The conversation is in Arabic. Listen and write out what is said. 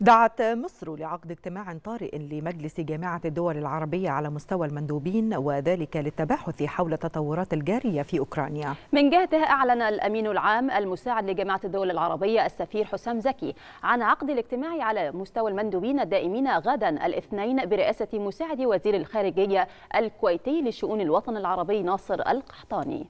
دعت مصر لعقد اجتماع طارئ لمجلس جامعة الدول العربية على مستوى المندوبين وذلك للتباحث حول التطورات الجارية في أوكرانيا من جهته أعلن الأمين العام المساعد لجامعة الدول العربية السفير حسام زكي عن عقد الاجتماع على مستوى المندوبين الدائمين غدا الاثنين برئاسة مساعد وزير الخارجية الكويتي لشؤون الوطن العربي ناصر القحطاني